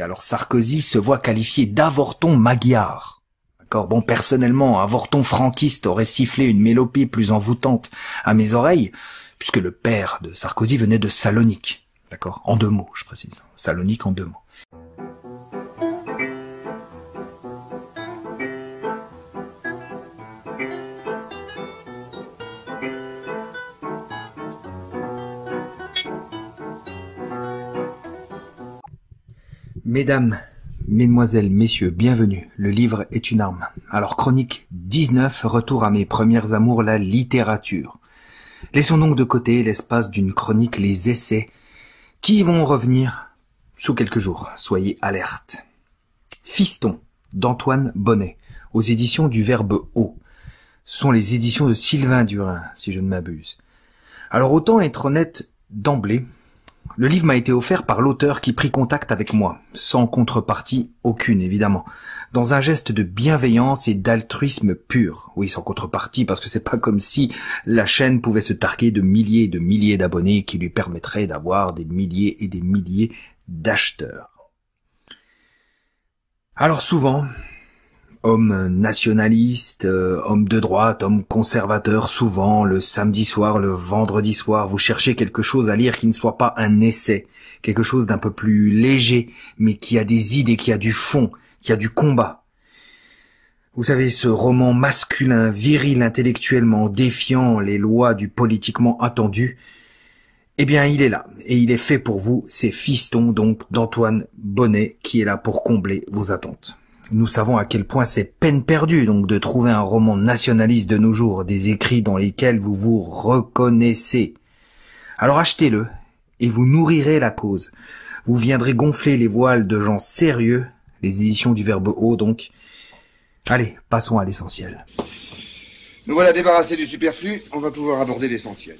Alors Sarkozy se voit qualifié d'avorton magyar. D'accord Bon, personnellement, avorton franquiste aurait sifflé une mélopée plus envoûtante à mes oreilles, puisque le père de Sarkozy venait de Salonique. D'accord En deux mots, je précise. Salonique en deux mots. Mesdames, Mesdemoiselles, Messieurs, bienvenue. Le livre est une arme. Alors, chronique 19, retour à mes premières amours, la littérature. Laissons donc de côté l'espace d'une chronique, les essais, qui vont revenir sous quelques jours. Soyez alertes. Fiston, d'Antoine Bonnet, aux éditions du Verbe haut. Sont les éditions de Sylvain Durin, si je ne m'abuse. Alors, autant être honnête d'emblée, le livre m'a été offert par l'auteur qui prit contact avec moi, sans contrepartie aucune évidemment, dans un geste de bienveillance et d'altruisme pur. Oui, sans contrepartie parce que c'est pas comme si la chaîne pouvait se targuer de milliers et de milliers d'abonnés qui lui permettraient d'avoir des milliers et des milliers d'acheteurs. Alors souvent, homme nationaliste, euh, homme de droite, homme conservateur, souvent le samedi soir, le vendredi soir, vous cherchez quelque chose à lire qui ne soit pas un essai, quelque chose d'un peu plus léger, mais qui a des idées, qui a du fond, qui a du combat. Vous savez, ce roman masculin, viril intellectuellement, défiant les lois du politiquement attendu, eh bien, il est là, et il est fait pour vous, c'est Fiston, donc, d'Antoine Bonnet, qui est là pour combler vos attentes. Nous savons à quel point c'est peine perdue donc de trouver un roman nationaliste de nos jours, des écrits dans lesquels vous vous reconnaissez. Alors achetez-le et vous nourrirez la cause. Vous viendrez gonfler les voiles de gens sérieux, les éditions du Verbe haut donc. Allez, passons à l'essentiel. Nous voilà débarrassés du superflu, on va pouvoir aborder l'essentiel.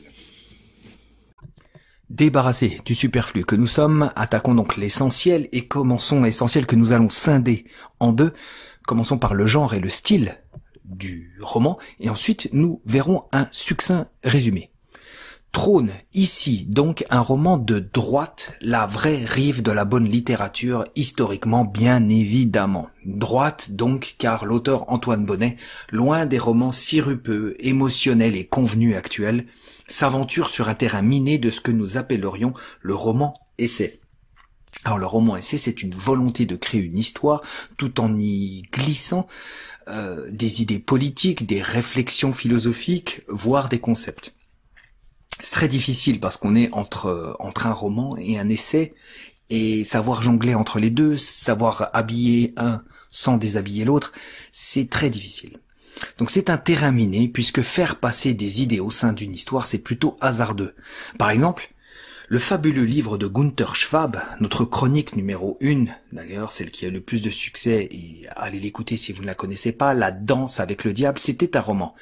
Débarrassés du superflu que nous sommes, attaquons donc l'essentiel et commençons l'essentiel que nous allons scinder en deux. Commençons par le genre et le style du roman et ensuite nous verrons un succinct résumé. Trône ici donc un roman de droite, la vraie rive de la bonne littérature, historiquement bien évidemment. Droite donc car l'auteur Antoine Bonnet, loin des romans sirupeux, émotionnels et convenus actuels, s'aventure sur un terrain miné de ce que nous appellerions le roman essai. Alors le roman essai, c'est une volonté de créer une histoire tout en y glissant euh, des idées politiques, des réflexions philosophiques, voire des concepts c'est très difficile parce qu'on est entre euh, entre un roman et un essai et savoir jongler entre les deux, savoir habiller un sans déshabiller l'autre, c'est très difficile. Donc c'est un terrain miné puisque faire passer des idées au sein d'une histoire, c'est plutôt hasardeux. Par exemple, le fabuleux livre de Gunther Schwab, notre chronique numéro 1, d'ailleurs celle qui a le plus de succès, et allez l'écouter si vous ne la connaissez pas, La danse avec le diable, c'était un roman.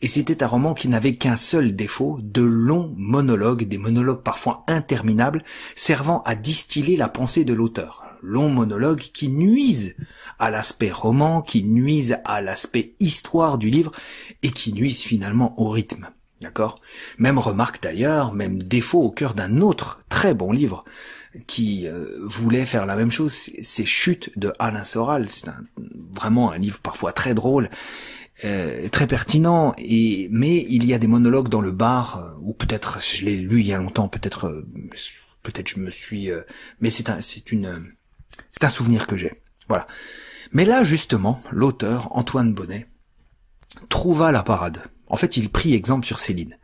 Et c'était un roman qui n'avait qu'un seul défaut, de longs monologues, des monologues parfois interminables, servant à distiller la pensée de l'auteur. Longs monologues qui nuisent à l'aspect roman, qui nuisent à l'aspect histoire du livre, et qui nuisent finalement au rythme. D'accord Même remarque d'ailleurs, même défaut au cœur d'un autre très bon livre qui euh, voulait faire la même chose, c'est Chute de Alain Soral. C'est vraiment un livre parfois très drôle, euh, très pertinent, et mais il y a des monologues dans le bar, euh, ou peut-être je l'ai lu il y a longtemps, peut-être peut-être je me suis... mais c'est un, c'est une, c'est un souvenir que j'ai. Voilà. Mais là justement, l'auteur, Antoine Bonnet, trouva la parade. En fait, il prit exemple sur Céline.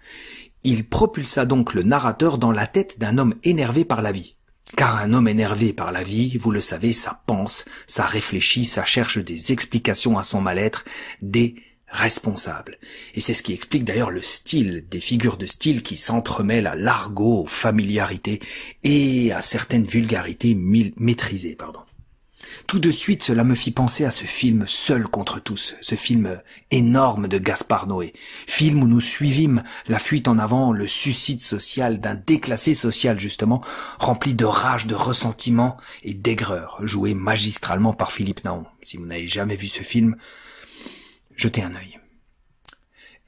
Il propulsa donc le narrateur dans la tête d'un homme énervé par la vie. Car un homme énervé par la vie, vous le savez, ça pense, ça réfléchit, ça cherche des explications à son mal-être, des responsables. Et c'est ce qui explique d'ailleurs le style, des figures de style qui s'entremêlent à l'argot, aux familiarités et à certaines vulgarités maîtrisées. Pardon. Tout de suite, cela me fit penser à ce film Seul contre tous, ce film énorme de Gaspard Noé. Film où nous suivîmes la fuite en avant, le suicide social d'un déclassé social justement, rempli de rage, de ressentiment et d'aigreur, joué magistralement par Philippe Naon. Si vous n'avez jamais vu ce film, jetez un œil.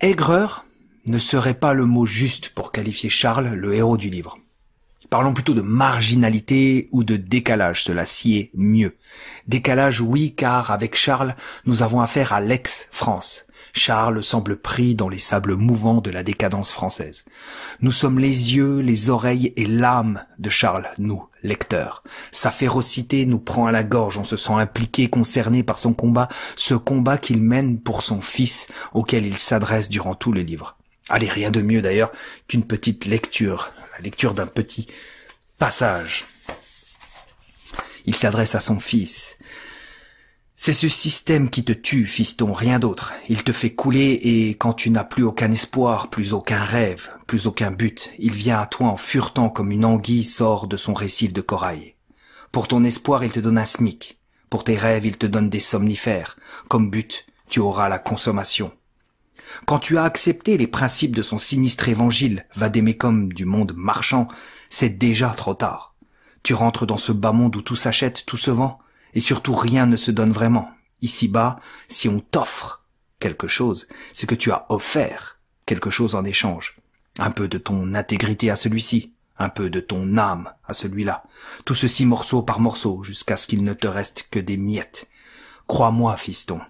Aigreur ne serait pas le mot juste pour qualifier Charles, le héros du livre. Parlons plutôt de marginalité ou de décalage, cela s'y est mieux. Décalage oui, car avec Charles, nous avons affaire à l'ex-France. Charles semble pris dans les sables mouvants de la décadence française. Nous sommes les yeux, les oreilles et l'âme de Charles, nous, lecteurs. Sa férocité nous prend à la gorge, on se sent impliqué, concerné par son combat, ce combat qu'il mène pour son fils, auquel il s'adresse durant tout le livre. Allez, rien de mieux d'ailleurs qu'une petite lecture lecture d'un petit passage. Il s'adresse à son fils. C'est ce système qui te tue, fiston, rien d'autre. Il te fait couler et quand tu n'as plus aucun espoir, plus aucun rêve, plus aucun but, il vient à toi en furetant comme une anguille sort de son récif de corail. Pour ton espoir, il te donne un smic. Pour tes rêves, il te donne des somnifères. Comme but, tu auras la consommation. Quand tu as accepté les principes de son sinistre évangile, comme du monde marchand, c'est déjà trop tard. Tu rentres dans ce bas monde où tout s'achète, tout se vend, et surtout rien ne se donne vraiment. Ici-bas, si on t'offre quelque chose, c'est que tu as offert quelque chose en échange. Un peu de ton intégrité à celui-ci, un peu de ton âme à celui-là. Tout ceci morceau par morceau, jusqu'à ce qu'il ne te reste que des miettes. Crois-moi, fiston,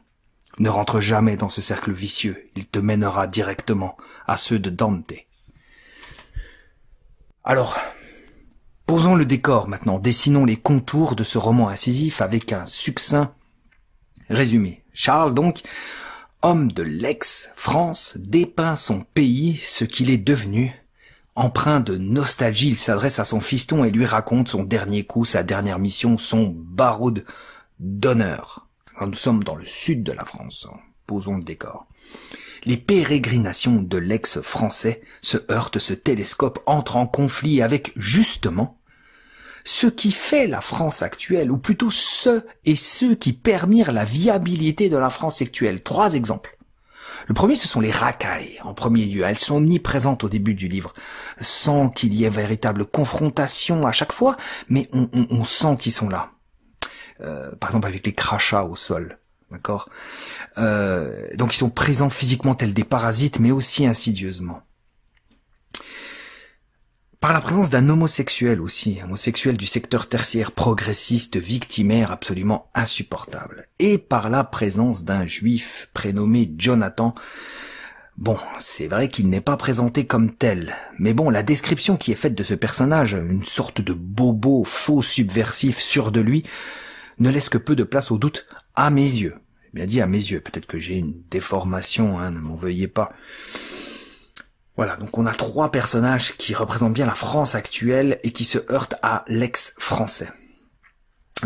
ne rentre jamais dans ce cercle vicieux, il te mènera directement à ceux de Dante. Alors, posons le décor maintenant, dessinons les contours de ce roman incisif avec un succinct résumé. Charles, donc, homme de l'ex-France, dépeint son pays, ce qu'il est devenu. Empreint de nostalgie, il s'adresse à son fiston et lui raconte son dernier coup, sa dernière mission, son baroud d'honneur. Hein, nous sommes dans le sud de la France, posons le décor. Les pérégrinations de l'ex-français se heurtent, ce télescope entre en conflit avec justement ce qui fait la France actuelle, ou plutôt ceux et ceux qui permirent la viabilité de la France actuelle. Trois exemples. Le premier, ce sont les racailles, en premier lieu. Elles sont omniprésentes au début du livre, sans qu'il y ait véritable confrontation à chaque fois, mais on, on sent qu'ils sont là. Euh, par exemple avec les crachats au sol. D'accord euh, Donc ils sont présents physiquement tels des parasites, mais aussi insidieusement. Par la présence d'un homosexuel aussi, homosexuel du secteur tertiaire progressiste, victimaire, absolument insupportable. Et par la présence d'un juif prénommé Jonathan, Bon, c'est vrai qu'il n'est pas présenté comme tel, mais bon, la description qui est faite de ce personnage, une sorte de bobo faux subversif sûr de lui, ne laisse que peu de place au doute à mes yeux. bien dit à mes yeux, peut-être que j'ai une déformation, hein, ne m'en veuillez pas. Voilà, donc on a trois personnages qui représentent bien la France actuelle et qui se heurtent à l'ex-français.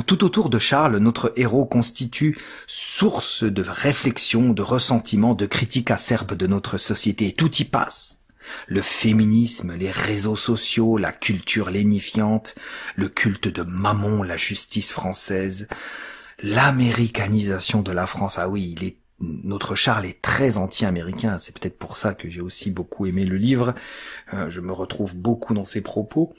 Tout autour de Charles, notre héros constitue source de réflexion, de ressentiment, de critique acerbe de notre société. Tout y passe. Le féminisme, les réseaux sociaux, la culture lénifiante, le culte de Mammon, la justice française, l'américanisation de la France. Ah oui, il est, notre Charles est très anti-américain. C'est peut-être pour ça que j'ai aussi beaucoup aimé le livre. Euh, je me retrouve beaucoup dans ses propos.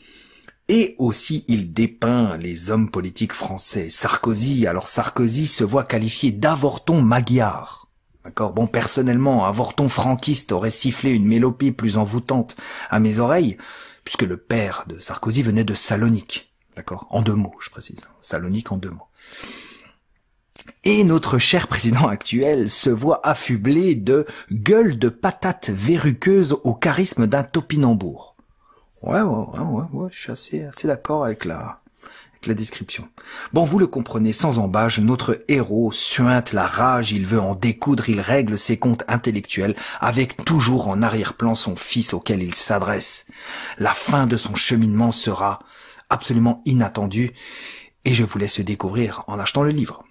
Et aussi, il dépeint les hommes politiques français. Sarkozy, alors Sarkozy se voit qualifié d'avorton magyar. D'accord Bon, personnellement, un vorton franquiste aurait sifflé une mélopée plus envoûtante à mes oreilles, puisque le père de Sarkozy venait de Salonique. D'accord En deux mots, je précise. Salonique en deux mots. Et notre cher président actuel se voit affublé de gueules de patate verruqueuse au charisme d'un topinambour. Ouais, ouais, ouais, ouais, ouais je suis assez d'accord avec la, la description. Bon, vous le comprenez, sans embâche, notre héros suinte la rage, il veut en découdre, il règle ses comptes intellectuels, avec toujours en arrière-plan son fils auquel il s'adresse. La fin de son cheminement sera absolument inattendue, et je vous laisse découvrir en achetant le livre.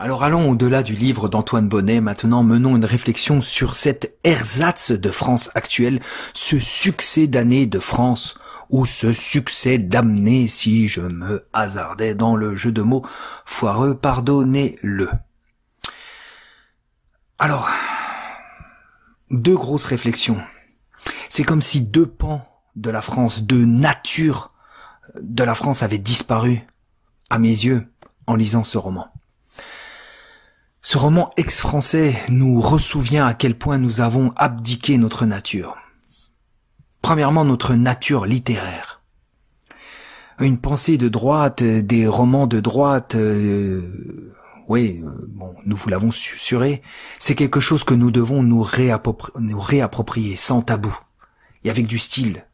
Alors allons au-delà du livre d'Antoine Bonnet, maintenant menons une réflexion sur cette ersatz de France actuelle, ce succès d'année de France, ou ce succès d'amener, si je me hasardais dans le jeu de mots foireux, pardonnez-le. Alors, deux grosses réflexions. C'est comme si deux pans de la France, deux natures de la France avaient disparu, à mes yeux, en lisant ce roman. Ce roman ex-français nous ressouvient à quel point nous avons abdiqué notre nature. Premièrement, notre nature littéraire. Une pensée de droite, des romans de droite, euh, oui, euh, bon, nous vous l'avons suré, c'est quelque chose que nous devons nous réapproprier sans tabou, et avec du style,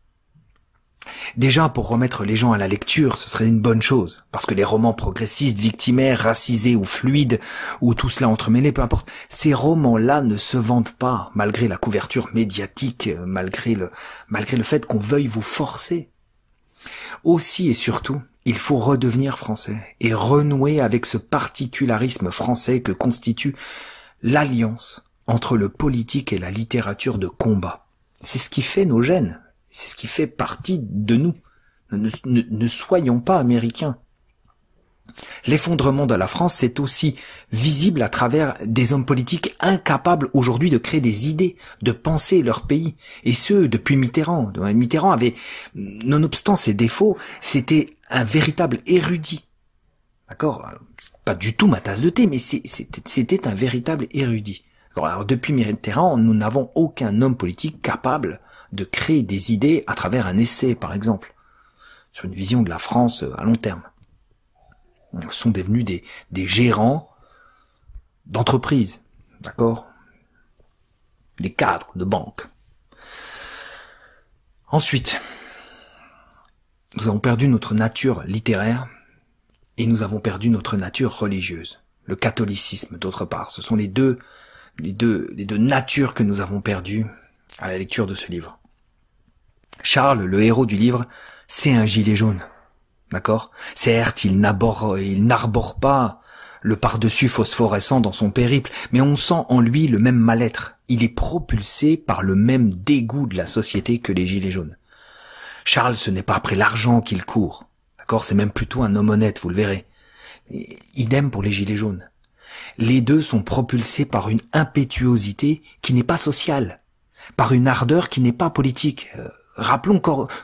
Déjà, pour remettre les gens à la lecture, ce serait une bonne chose, parce que les romans progressistes, victimaires, racisés ou fluides, ou tout cela entremêlé, peu importe, ces romans-là ne se vendent pas, malgré la couverture médiatique, euh, malgré le, malgré le fait qu'on veuille vous forcer. Aussi et surtout, il faut redevenir français et renouer avec ce particularisme français que constitue l'alliance entre le politique et la littérature de combat. C'est ce qui fait nos gènes. C'est ce qui fait partie de nous. Ne, ne, soyons pas américains. L'effondrement de la France, c'est aussi visible à travers des hommes politiques incapables aujourd'hui de créer des idées, de penser leur pays. Et ce, depuis Mitterrand. Mitterrand avait, nonobstant ses défauts, c'était un véritable érudit. D'accord Pas du tout ma tasse de thé, mais c'était un véritable érudit. Alors, depuis Mitterrand, nous n'avons aucun homme politique capable de créer des idées à travers un essai, par exemple, sur une vision de la France euh, à long terme. Ils sont devenus des, des gérants d'entreprises, d'accord Des cadres de banques. Ensuite, nous avons perdu notre nature littéraire et nous avons perdu notre nature religieuse. Le catholicisme, d'autre part, ce sont les deux les deux, les deux natures que nous avons perdues à la lecture de ce livre. Charles, le héros du livre, c'est un gilet jaune. D'accord Certes, il n'arbore, il n'arbore pas le par-dessus phosphorescent dans son périple, mais on sent en lui le même mal-être. Il est propulsé par le même dégoût de la société que les gilets jaunes. Charles, ce n'est pas après l'argent qu'il court. D'accord C'est même plutôt un homme honnête, vous le verrez. Idem pour les gilets jaunes. Les deux sont propulsés par une impétuosité qui n'est pas sociale, par une ardeur qui n'est pas politique. Euh, rappelons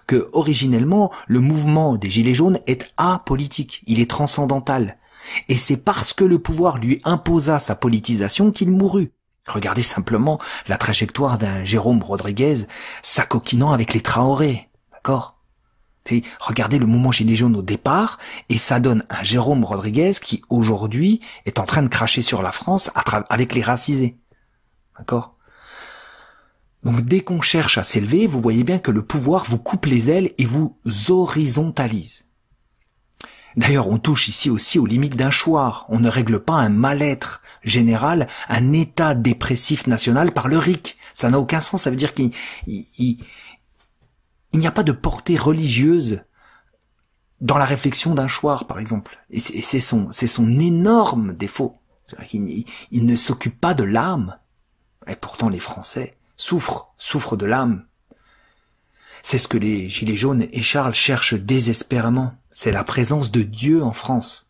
que, originellement, le mouvement des Gilets jaunes est apolitique, il est transcendantal. Et c'est parce que le pouvoir lui imposa sa politisation qu'il mourut. Regardez simplement la trajectoire d'un Jérôme Rodriguez s'acoquinant avec les Traorés, D'accord regardez le moment gilet jaune au départ, et ça donne un Jérôme Rodriguez qui aujourd'hui est en train de cracher sur la France avec les racisés. D'accord Donc dès qu'on cherche à s'élever, vous voyez bien que le pouvoir vous coupe les ailes et vous horizontalise. D'ailleurs, on touche ici aussi aux limites d'un choix. On ne règle pas un mal-être général, un état dépressif national par le RIC. Ça n'a aucun sens. Ça veut dire qu'il il n'y a pas de portée religieuse dans la réflexion d'un choir, par exemple. Et c'est son, énorme défaut. cest qu'il il ne s'occupe pas de l'âme. Et pourtant, les Français souffrent, souffrent de l'âme. C'est ce que les Gilets jaunes et Charles cherchent désespérément. C'est la présence de Dieu en France.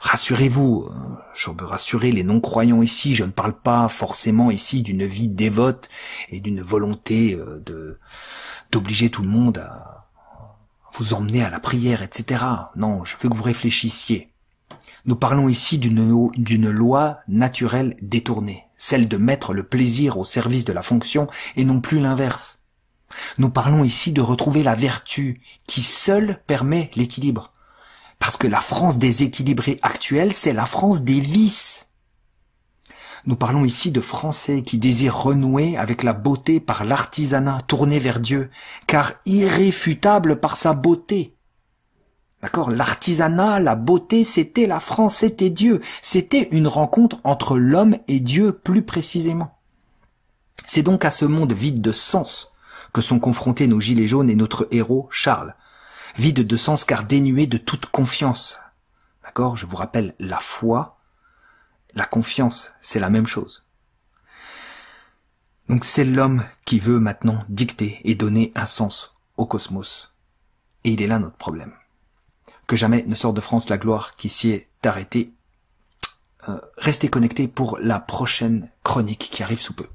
Rassurez-vous, euh, je veux rassurer les non-croyants ici, je ne parle pas forcément ici d'une vie dévote et d'une volonté euh, de, d'obliger tout le monde à vous emmener à la prière, etc. Non, je veux que vous réfléchissiez. Nous parlons ici d'une loi naturelle détournée, celle de mettre le plaisir au service de la fonction et non plus l'inverse. Nous parlons ici de retrouver la vertu qui seule permet l'équilibre. Parce que la France déséquilibrée actuelle, c'est la France des vices. Nous parlons ici de Français qui désirent renouer avec la beauté par l'artisanat tourné vers Dieu, car irréfutable par sa beauté. D'accord L'artisanat, la beauté, c'était la France, c'était Dieu. C'était une rencontre entre l'homme et Dieu plus précisément. C'est donc à ce monde vide de sens que sont confrontés nos gilets jaunes et notre héros Charles. Vide de sens car dénué de toute confiance. D'accord Je vous rappelle, la foi, la confiance, c'est la même chose. Donc c'est l'homme qui veut maintenant dicter et donner un sens au cosmos. Et il est là notre problème. Que jamais ne sort de France la gloire qui s'y est arrêtée. Euh, restez connectés pour la prochaine chronique qui arrive sous peu.